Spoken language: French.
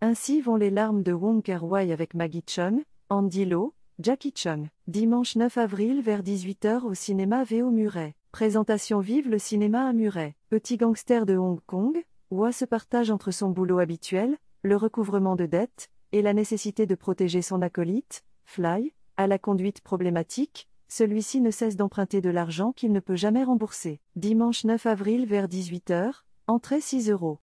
Ainsi vont les larmes de Wong Kar-wai avec Maggie Chung, Andy Lo, Jackie Chung. Dimanche 9 avril vers 18h au cinéma VO Muret. Présentation vive le cinéma à Muret. Petit gangster de Hong Kong, Wa se partage entre son boulot habituel, le recouvrement de dettes, et la nécessité de protéger son acolyte, Fly, à la conduite problématique, celui-ci ne cesse d'emprunter de l'argent qu'il ne peut jamais rembourser. Dimanche 9 avril vers 18h, entrée 6 euros.